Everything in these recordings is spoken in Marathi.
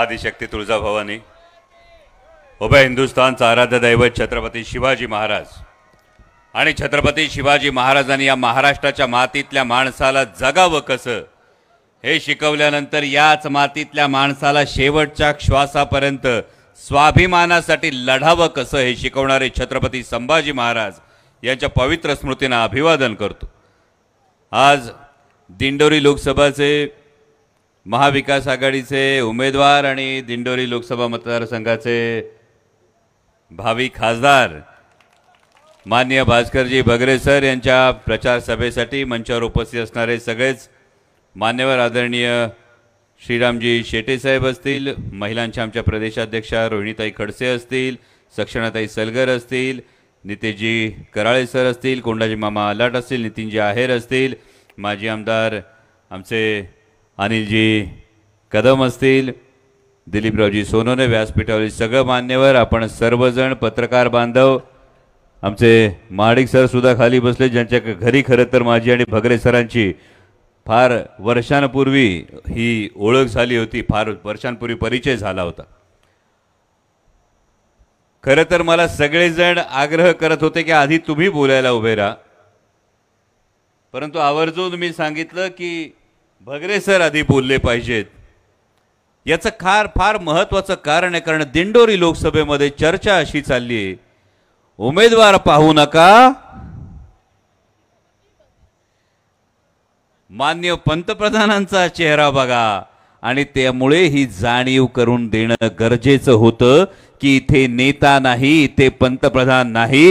आदिशक्ती तुळजाभवानी उभय हिंदुस्थानचं आराध्य दैवत छत्रपती शिवाजी महाराज आणि छत्रपती शिवाजी महाराजांनी या महाराष्ट्राच्या मातीतल्या माणसाला जगावं कसं हे शिकवल्यानंतर याच मातीतल्या माणसाला शेवटच्या श्वासापर्यंत स्वाभिमानासाठी लढावं कसं हे शिकवणारे छत्रपती संभाजी महाराज यांच्या पवित्र स्मृतींना अभिवादन करतो आज दिंडोरी लोकसभाचे महाविकास आघाडीचे उमेदवार आणि दिंडोरी लोकसभा मतदारसंघाचे भावी खासदार मान्य भास्करजी भगरे सर यांच्या प्रचार सभेसाठी मंचावर उपस्थित असणारे सगळेच मान्यवर आदरणीय श्रीरामजी शेटेसाहेब असतील महिलांच्या आमच्या प्रदेशाध्यक्षा रोहिणीताई खडसे असतील सक्षणाताई सलगर असतील नितेशजी कराळे सर असतील कोंडाजी मामा अलाट असतील नितीनजी आहेर असतील माजी आमदार आमचे अनिलजी कदम असतील दिलीपरावजी सोनोने व्यासपीठावरील सगळं मान्यवर आपण सर्वजण पत्रकार बांधव आमचे महाडिक सर सुद्धा खाली बसले ज्यांच्या घरी खरं तर माझी आणि भगरे सरांची फार वर्षांपूर्वी ही ओळख झाली होती फार वर्षांपूर्वी परिचय झाला होता खरं तर मला सगळेजण आग्रह करत होते की आधी तुम्ही बोलायला उभे राहा परंतु आवर्जून मी सांगितलं की भगरे सर आधी बोलले पाहिजेत याचं फार फार महत्त्वाचं कारण आहे कारण दिंडोरी लोकसभेमध्ये चर्चा अशी चालली आहे उमेदवार पाहू नका मान्य पंतप्रधानांचा चेहरा बघा आणि त्यामुळे ही जाणीव करून देणं गरजेचं होतं की इथे नेता नाही इथे पंतप्रधान नाही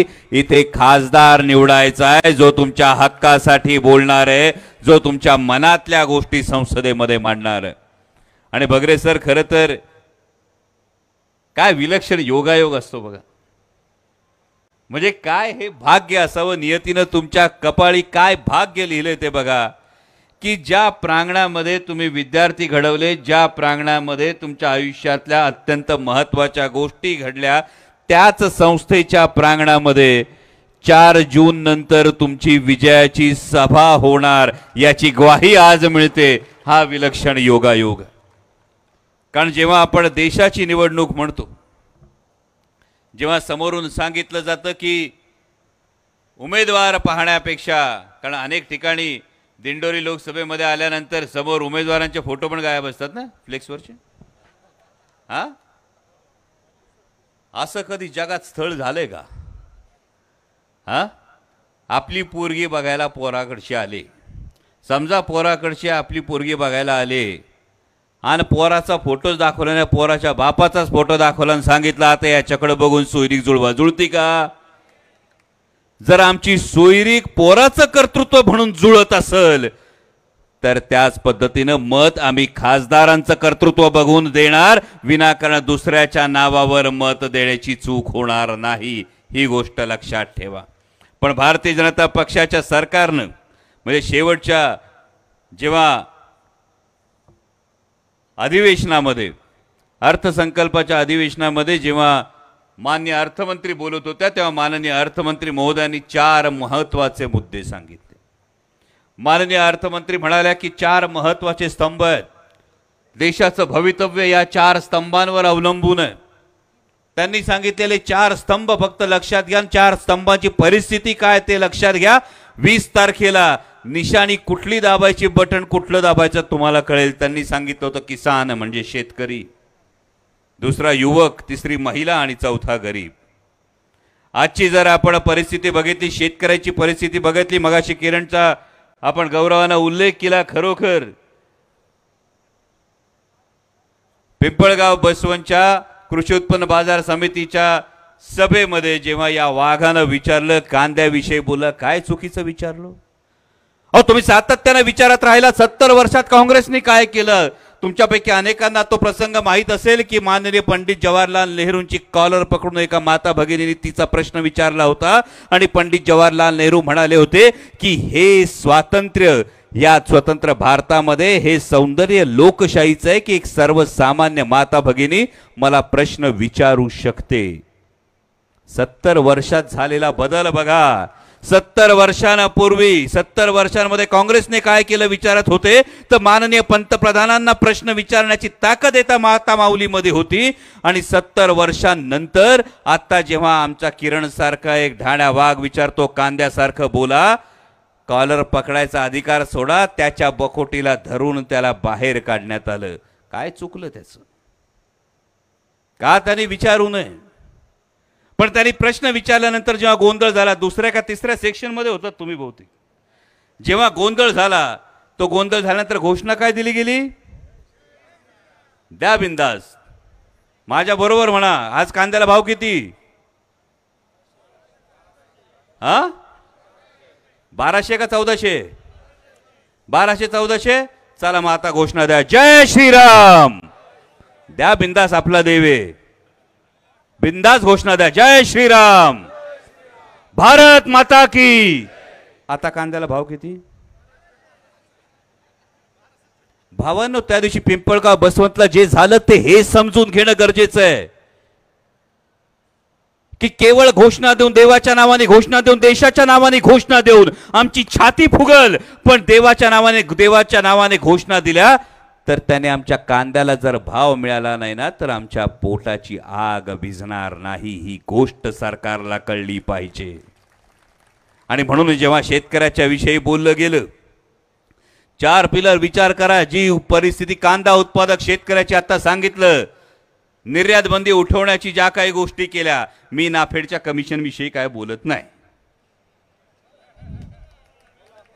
इथे खासदार निवडायचा आहे जो तुमच्या हक्कासाठी बोलणार आहे जो तुमच्या मनातल्या गोष्टी संसदेमध्ये मांडणार आहे आणि बगरे सर खरं तर काय विलक्षण योगायोग असतो बघा म्हणजे काय हे भाग्य असावं नियतीनं तुमच्या कपाळी काय भाग्य लिहिलंय ते बघा की ज्या प्रांगणामध्ये तुम्ही विद्यार्थी घडवले ज्या प्रांगणामध्ये तुमच्या आयुष्यातल्या अत्यंत महत्त्वाच्या गोष्टी घडल्या त्याच संस्थेच्या प्रांगणामध्ये चार जून नंतर तुमची विजयाची सभा होणार याची ग्वाही आज मिळते हा विलक्षण योगायोग कारण जेव्हा आपण देशाची निवडणूक म्हणतो जेव्हा समोरून सांगितलं जातं की उमेदवार पाहण्यापेक्षा कारण अनेक ठिकाणी दिंडोरी लोकसभेमध्ये आल्यानंतर समोर उमेदवारांचे फोटो पण गायब असतात ना फ्लेक्सवरचे हा असं कधी जगात स्थळ झालंय का हां आपली पोरगी बघायला पोराकडची आले समजा पोराकडशी आपली पोरगी बघायला आले आणि पोराचा फोटोच दाखवला नाही पोराच्या बापाचाच फोटो दाखवला आणि सांगितला आता याच्याकडे बघून सोयरीक जुळवा जुळती का जर आमची सोयरीक पोराचं कर्तृत्व म्हणून जुळत असल तर त्याच पद्धतीनं मत आम्ही खासदारांचं कर्तृत्व बघून देणार विनाकारण दुसऱ्याच्या नावावर मत देण्याची चूक होणार नाही ही गोष्ट लक्षात ठेवा पण भारतीय जनता पक्षाच्या सरकारनं म्हणजे शेवटच्या जेव्हा अधिवेशनामध्ये अर्थसंकल्पाच्या अधिवेशनामध्ये जेव्हा माननीय अर्थमंत्री बोलत होत्या तेव्हा माननीय अर्थमंत्री महोदयांनी चार महत्त्वाचे मुद्दे सांगितले माननीय अर्थमंत्री म्हणाल्या की चार महत्त्वाचे स्तंभ आहेत देशाचं भवितव्य या चार स्तंभांवर अवलंबून आहे त्यांनी सांगितलेले चार स्तंभ फक्त लक्षात घ्या चार स्तंभांची परिस्थिती काय ते लक्षात घ्या वीस तारखेला निशाणी कुठली दाबायची बटन कुठलं दाबायचं तुम्हाला कळेल त्यांनी सांगितलं होतं किसान म्हणजे शेतकरी दुसरा युवक तिसरी महिला आणि चौथा गरीब आजची जर आपण परिस्थिती बघितली शेतकऱ्याची परिस्थिती बघितली मगाशी किरणचा आपण गौरवानं उल्लेख केला खरोखर पिंपळगाव बसवंतच्या कृषी उत्पन्न बाजार समितीच्या सभेमध्ये जेव्हा या वाघानं विचारलं कांद्याविषयी बोललं काय चुकीचं विचारलो अहो तुम्ही सातत्यानं विचारत राहिला सत्तर वर्षात काँग्रेसने काय केलं तुमच्यापैकी अनेकांना तो प्रसंग माहीत असेल की माननीय पंडित जवाहरलाल नेहरूंची कॉलर पकडून एका माता भगिनीने तिचा प्रश्न विचारला होता आणि पंडित जवाहरलाल नेहरू म्हणाले होते की हे स्वातंत्र्य या स्वतंत्र भारतामध्ये हे सौंदर्य लोकशाहीचं आहे की एक सर्वसामान्य माता भगिनी मला प्रश्न विचारू शकते सत्तर वर्षात झालेला बदल बघा सत्तर वर्षांपूर्वी सत्तर वर्षांमध्ये काँग्रेसने काय केलं विचारत होते तर माननीय पंतप्रधानांना प्रश्न विचारण्याची ताकद येता माता माऊलीमध्ये होती आणि सत्तर वर्षांनंतर आता जेव्हा आमचा किरण सारखा एक ढाण्या वाघ विचारतो कांद्यासारखं बोला कॉलर पकडायचा अधिकार सोडा त्याच्या बखोटीला धरून त्याला बाहेर काढण्यात आलं काय चुकलं त्याचं का त्याने विचारू नये पण त्यांनी प्रश्न विचारल्यानंतर जेव्हा गोंधळ झाला दुसऱ्या का तिसऱ्या सेक्शनमध्ये होतात तुम्ही बहुतेक जेव्हा गोंधळ झाला तो गोंधळ झाल्यानंतर घोषणा काय दिली गेली द्या बिंदास माझ्या बरोबर म्हणा आज कांद्याला भाव किती हा बाराशे का चौदाशे बाराशे चौदाशे चला मग आता घोषणा द्या जय श्रीराम द्या बिंदास आपला देवे बिंदास घोषणा द्या जय श्रीराम भारत माता की आता कांद्याला भाव किती भावांनो त्या दिवशी पिंपळगाव बसवंतला जे झालं ते हे समजून घेणं गरजेचं आहे की केवळ घोषणा देऊन देवाच्या नावाने घोषणा देऊन देशाच्या नावाने घोषणा देऊन आमची छाती फुगल पण देवाच्या नावाने देवाच्या नावाने घोषणा दिल्या तर त्याने आमच्या कांद्याला जर भाव मिळाला नाही ना तर आमच्या पोटाची आग भिजणार नाही ही गोष्ट सरकारला कळली पाहिजे आणि म्हणून जेव्हा शेतकऱ्याच्या विषयी बोललं गेलं चार पिलर विचार करा जी परिस्थिती कांदा उत्पादक शेतकऱ्याची आता सांगितलं निर्यात बंदी उठवण्याची ज्या काही गोष्टी केल्या मी नाफेडच्या कमिशनविषयी काय बोलत नाही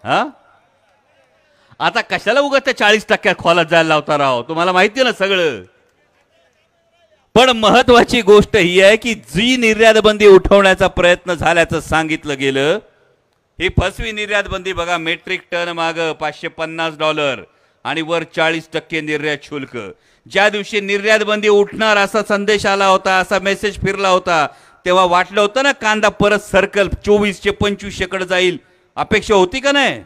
हा आता कशाला उगत त्या चाळीस टक्क्यात खोलात जायला लावता राव तुम्हाला माहिती ना सगळं पण महत्वाची गोष्ट ही आहे की जी निर्यात बंदी उठवण्याचा प्रयत्न झाल्याचं सांगितलं गेलं ही फसवी निर्यात बंदी बघा मेट्रिक टन माग पाचशे पन्नास डॉलर आणि वर चाळीस टक्के निर्यात शुल्क ज्या दिवशी निर्यात बंदी उठणार असा संदेश आला होता असा मेसेज फिरला होता तेव्हा वाटलं होतं ना कांदा परत सर्कल चोवीसशे पंचवीसशेकडे जाईल अपेक्षा होती का नाही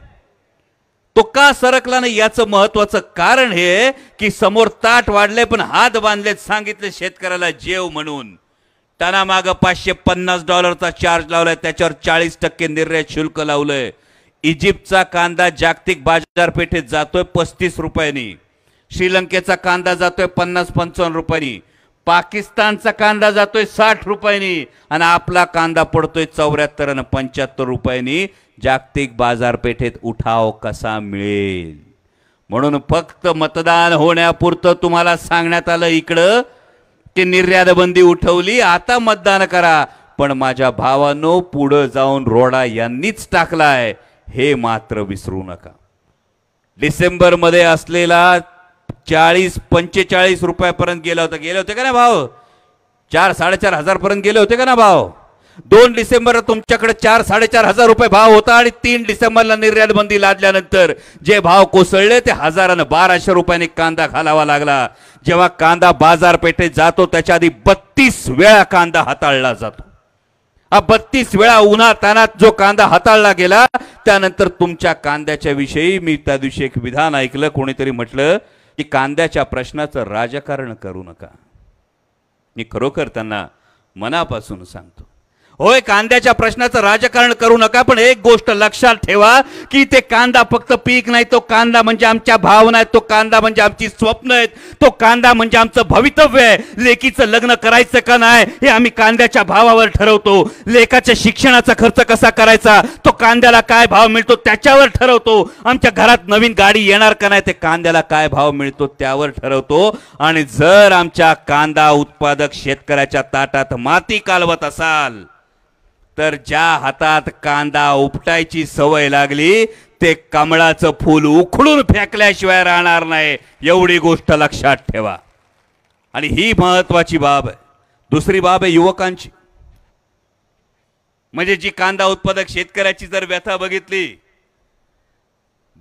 तो का सरकला नाही याचं महत्वाचं कारण हे की समोर ताट वाढले पण हात बांधलेत सांगितले शेतकऱ्याला जेव म्हणून त्यांना माग पाचशे पन्नास डॉलरचा चार्ज लावलाय त्याच्यावर चाळीस टक्के निर्यात शुल्क लावलंय इजिप्तचा कांदा जागतिक बाजारपेठेत जातोय पस्तीस रुपयांनी श्रीलंकेचा कांदा जातोय पन्नास पंचावन्न रुपयांनी पाकिस्तानचा कांदा जातोय साठ रुपयांनी आणि आपला कांदा पडतोय चौऱ्याहत्तर आणि पंच्याहत्तर रुपयांनी जागतिक बाजारपेठेत उठाव कसा मिळेल म्हणून फक्त मतदान होण्यापुरतं तुम्हाला सांगण्यात आलं इकडं की निर्यातबंदी उठवली आता मतदान करा पण माझ्या भावानो पुढं जाऊन रोडा यांनीच टाकलाय हे मात्र विसरू नका डिसेंबरमध्ये असलेला चाळीस पंचेचाळीस रुपयापर्यंत गेला होता गेले होते का ना भाव चार साडेचार हजारपर्यंत गेले होते का ना भाव दोन डिसेंबरला तुमच्याकडे चार साडेचार हजार रुपये भाव होता आणि तीन डिसेंबरला निर्यात बंदी लादल्यानंतर जे भाव कोसळले ते हजारानं बाराशे रुपयाने कांदा घालावा लागला जेव्हा कांदा बाजारपेठेत जातो त्याच्या आधी बत्तीस वेळा कांदा हाताळला जातो हा बत्तीस वेळा उन्हातानात जो कांदा हाताळला गेला त्यानंतर तुमच्या कांद्याच्या विषयी मी त्या दिवशी एक विधान ऐकलं कोणीतरी म्हटलं की कांद्याच्या प्रश्नाचं राजकारण करू नका मी खरोखर त्यांना मनापासून सांगतो होय कांद्याच्या प्रश्नाचं राजकारण करू नका पण एक गोष्ट लक्षात ठेवा की ते कांदा फक्त पीक नाही तो कांदा म्हणजे आमच्या भावना आहेत तो कांदा म्हणजे आमची स्वप्न आहेत तो कांदा म्हणजे आमचं भवितव्य आहे लेकीचं लग्न करायचं का नाही हे आम्ही कांद्याच्या भावावर ठरवतो लेखाच्या शिक्षणाचा खर्च कसा करायचा तो कांद्याला काय भाव मिळतो त्याच्यावर ठरवतो आमच्या घरात नवीन गाडी येणार का नाही ते कांद्याला काय भाव मिळतो त्यावर ठरवतो आणि जर आमच्या कांदा उत्पादक शेतकऱ्याच्या ताटात माती कालवत असाल तर ज्या हातात कांदा उपटायची सवय लागली ते कमळाचं फूल उखडून फेकल्याशिवाय राहणार नाही एवढी गोष्ट लक्षात ठेवा आणि ही महत्वाची बाब आहे दुसरी बाब आहे युवकांची म्हणजे जी कांदा उत्पादक शेतकऱ्याची जर व्यथा बघितली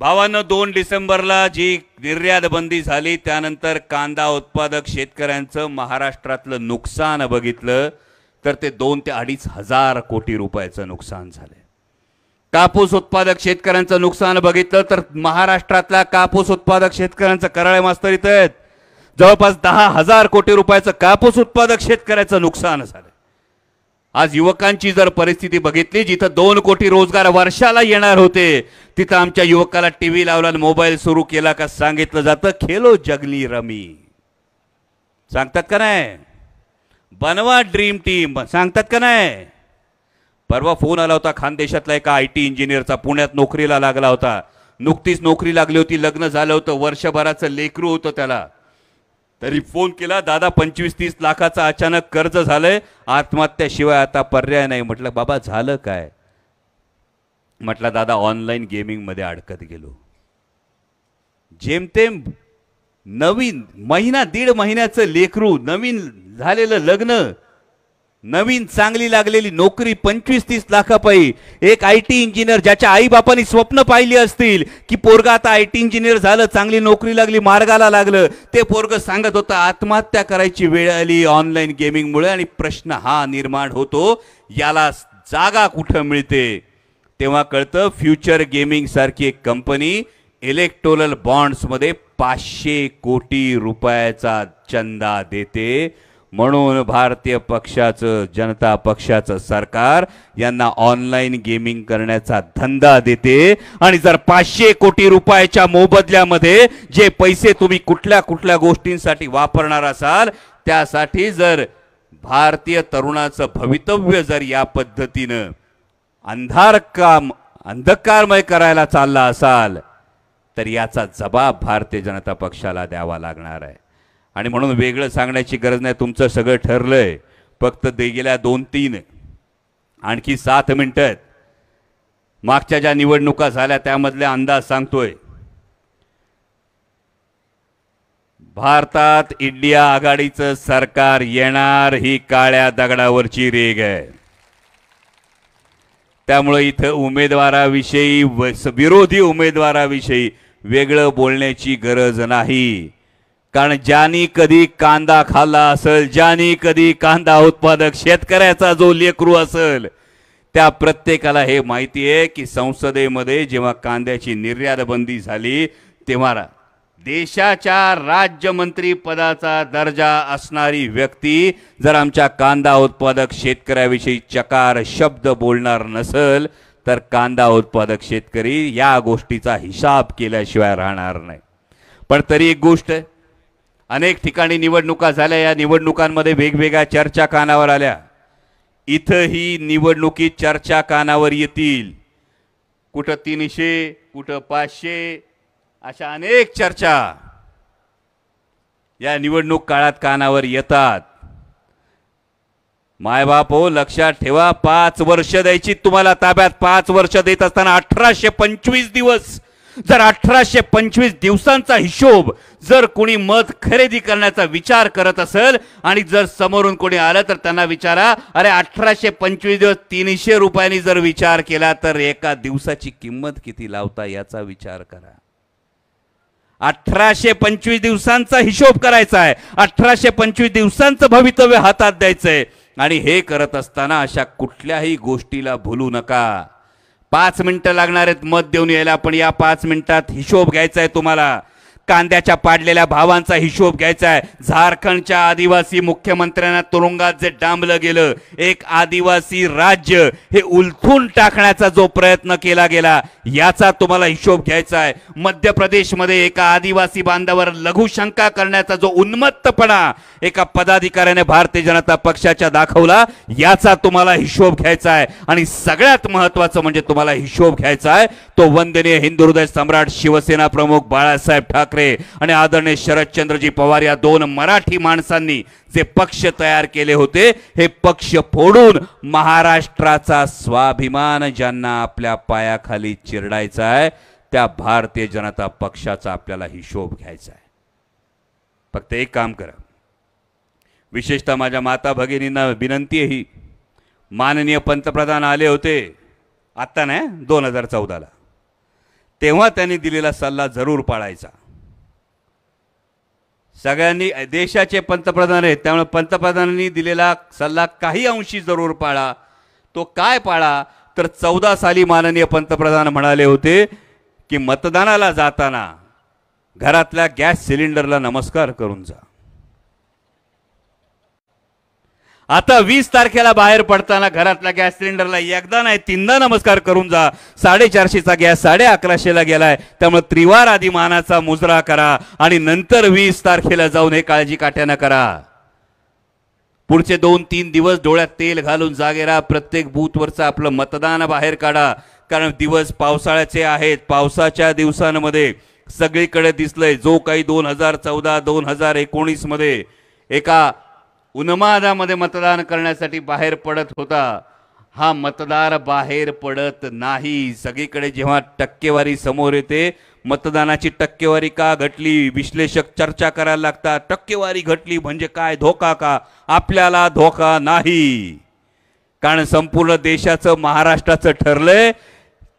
भावानं दोन डिसेंबरला जी निर्यात बंदी झाली त्यानंतर कांदा उत्पादक शेतकऱ्यांचं महाराष्ट्रातलं नुकसान बघितलं तर ते दोन ते अडीच हजार कोटी रुपयाचं नुकसान झालंय कापूस उत्पादक शेतकऱ्यांचं नुकसान बघितलं तर महाराष्ट्रातल्या कापूस उत्पादक शेतकऱ्यांचं कराळे इथं आहेत जवळपास दहा हजार कोटी रुपयाचं कापूस उत्पादक शेतकऱ्याचं नुकसान झालं आज युवकांची जर परिस्थिती बघितली जिथं दोन कोटी रोजगार वर्षाला येणार होते तिथं आमच्या युवकाला टी व्ही लावला मोबाईल सुरू केला का सांगितलं जातं खेलो जगली रमी सांगतात का नाही बनवा ड्रीम टीम सांगतात का नाही परवा फोन आला होता खानदेशातला एका आय टी इंजिनियरचा पुण्यात नोकरीला लागला होता नुकतीच नोकरी लागली होती लग्न झालं होतं वर्षभराचं लेकरू होतं त्याला तरी फोन केला दादा पंचवीस तीस लाखाचा अचानक कर्ज झालंय आत्महत्याशिवाय आता पर्याय नाही म्हटलं बाबा झालं काय म्हटलं दादा ऑनलाईन गेमिंगमध्ये अडकत गेलो जेमतेम नवीन महिना दीड महिन्याचं लेखरू नवीन झालेलं लग्न नवीन चांगली लागलेली नोकरी पंचवीस तीस लाखापाई एक आय टी इंजिनियर ज्याच्या बापांनी स्वप्न पाहिली असतील की पोरगा आता आय टी इंजिनियर झालं चांगली नोकरी लागली मार्गाला लागलं ते पोरग सांगत होतं आत्महत्या करायची वेळ आली ऑनलाईन गेमिंगमुळे आणि प्रश्न हा निर्माण होतो याला जागा कुठं मिळते तेव्हा कळतं फ्युचर गेमिंग सारखी एक कंपनी इलेक्टोरल बॉन्ड्समध्ये पाचशे कोटी रुपयाचा चंदा देते म्हणून भारतीय पक्षाचं जनता पक्षाचं सरकार यांना ऑनलाईन गेमिंग करण्याचा धंदा देते आणि जर पाचशे कोटी रुपयाच्या मोबदल्यामध्ये जे पैसे तुम्ही कुठल्या कुठल्या गोष्टींसाठी वापरणार असाल त्यासाठी जर भारतीय तरुणाचं भवितव्य जर या पद्धतीनं अंधार काम अंधकारमय करायला चालला असाल तर याचा जबाब भारतीय जनता पक्षाला द्यावा लागणार आहे आणि म्हणून वेगळं सांगण्याची गरज नाही तुमचं सगळं ठरलं आहे फक्त दे गेल्या दोन तीन आणखी सात मिनटं मागच्या ज्या निवडणुका झाल्या त्यामधल्या अंदाज सांगतोय भारतात इंडिया आघाडीचं सरकार येणार ही काळ्या दगडावरची रेग आहे त्यामुळे इथं उमेदवाराविषयी विरोधी उमेदवाराविषयी वेगळं बोलण्याची गरज नाही कारण ज्यानी कधी कांदा खाल्ला असेल ज्यानी कधी कांदा उत्पादक शेतकऱ्याचा जो लेकरू असेल त्या प्रत्येकाला हे माहिती आहे की संसदेमध्ये जेव्हा कांद्याची निर्यात बंदी झाली तेव्हा देशाच्या राज्यमंत्री पदाचा दर्जा असणारी व्यक्ती जर आमच्या कांदा उत्पादक शेतकऱ्याविषयी चकार शब्द बोलणार नसेल तर कांदा उत्पादक शेतकरी या गोष्टीचा हिसाब केल्याशिवाय राहणार नाही पण तरी एक गोष्ट अनेक ठिकाणी निवडणुका झाल्या या निवडणुकांमध्ये वेगवेगळ्या चर्चा कानावर आल्या इथं ही निवडणुकीत चर्चा कानावर येतील कुठं तीनशे कुठं पाचशे अशा अनेक चर्चा या निवडणूक काळात कानावर येतात माय बाप हो लक्षात ठेवा पाच वर्ष द्यायची तुम्हाला ताब्यात पाच वर्ष देत असताना अठराशे पंचवीस दिवस जर अठराशे पंचवीस दिवसांचा हिशोब जर कोणी मध खरेदी करण्याचा विचार करत असेल आणि जर समोरून कोणी आलं तर त्यांना विचारा अरे अठराशे पंचवीस दिवस तीनशे रुपयांनी जर विचार केला तर एका दिवसाची किंमत किती लावता याचा विचार करा अठराशे पंचवीस दिवसांचा हिशोब करायचा आहे अठराशे पंचवीस दिवसांचं भवितव्य हातात द्यायचंय आणि हे करत असताना अशा कुठल्याही गोष्टीला भुलू नका पाच मिनटं लागणार आहेत मत देऊन यायला पण या पाच मिनिटात हिशोब घ्यायचा आहे तुम्हाला कांद्याच्या पाडलेल्या भावांचा हिशोब घ्यायचा आहे झारखंडच्या आदिवासी मुख्यमंत्र्यांना तुरुंगात जे डांबलं गेलं एक आदिवासी राज्य हे उलथून टाकण्याचा जो प्रयत्न केला गेला याचा तुम्हाला हिशोब घ्यायचा आहे मध्य प्रदेशमध्ये एका आदिवासी बांधावर लघुशंका करण्याचा जो उन्मत्तपणा एका पदाधिकाऱ्याने भारतीय जनता पक्षाच्या दाखवला याचा तुम्हाला हिशोब घ्यायचा आहे आणि सगळ्यात महत्वाचं म्हणजे तुम्हाला हिशोब घ्यायचा आहे तो वंदनीय हिंदू हृदय सम्राट शिवसेना प्रमुख बाळासाहेब ठाकरे ठाकरे आणि आदरणीय शरदचंद्रजी पवार या दोन मराठी माणसांनी जे पक्ष तयार केले होते हे पक्ष फोडून महाराष्ट्राचा स्वाभिमान ज्यांना आपल्या पायाखाली चिरडायचा आहे त्या भारतीय जनता पक्षाचा आपल्याला हिशोब घ्यायचा आहे फक्त एक काम करा विशेषतः माझ्या माता भगिनींना विनंती ही माननीय पंतप्रधान आले होते आत्ता नाही दोन हजार चौदाला तेव्हा त्यांनी दिलेला सल्ला जरूर पाळायचा सगळ्यांनी देशाचे पंतप्रधान आहेत त्यामुळे पंतप्रधानांनी दिलेला सल्ला काही अंशी जरूर पाळा तो काय पाळा तर चौदा साली माननीय पंतप्रधान म्हणाले होते की मतदानाला जाताना घरातल्या गॅस सिलेंडरला नमस्कार करून जा आता वीस तारखेला बाहेर पडताना घरातल्या गॅस सिलेंडरला एकदा नाही तीनदा नमस्कार करून जा साडेचारशेचा गॅस साडे अकराशेला गेलाय त्यामुळे त्रिवार आधी मानाचा मुजरा करा आणि नंतर वीस तारखेला जाऊन हे काळजी काट्यानं करा पुढचे दोन तीन दिवस डोळ्यात तेल घालून जागे राहा प्रत्येक बूथवरचं आपलं मतदान बाहेर काढा कारण दिवस पावसाळ्याचे आहेत पावसाच्या दिवसांमध्ये सगळीकडे दिसलंय जो काही दोन हजार चौदा दोन हजार एकोणीसमध्ये एका उन्मादामध्ये मतदान करण्यासाठी बाहेर पडत होता हा मतदार बाहेर पडत नाही सगळीकडे जेव्हा टक्केवारी समोर येते मतदानाची टक्केवारी का घटली विश्लेषक चर्चा करायला लागतात टक्केवारी घटली म्हणजे काय धोका का आपल्याला धोका नाही कारण संपूर्ण देशाचं महाराष्ट्राचं ठरलंय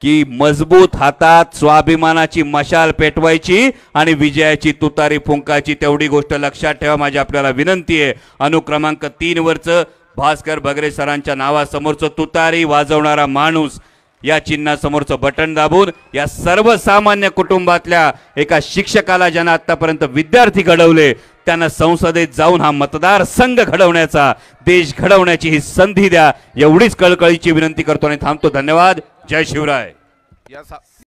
की मजबूत हातात स्वाभिमानाची मशाल पेटवायची आणि विजयाची तुतारी फुंकायची तेवढी गोष्ट लक्षात ठेवा माझी आपल्याला विनंती आहे अनुक्रमांक तीन वरच भास्कर बगरे सरांच्या नावासमोरचं तुतारी वाजवणारा माणूस या चिन्हासमोरचं बटन दाबून या सर्वसामान्य कुटुंबातल्या एका शिक्षकाला ज्यांना आतापर्यंत विद्यार्थी घडवले त्यांना संसदेत जाऊन हा मतदारसंघ घडवण्याचा देश घडवण्याची ही संधी द्या एवढीच कळकळीची विनंती करतो आणि थांबतो धन्यवाद जय शिवराय या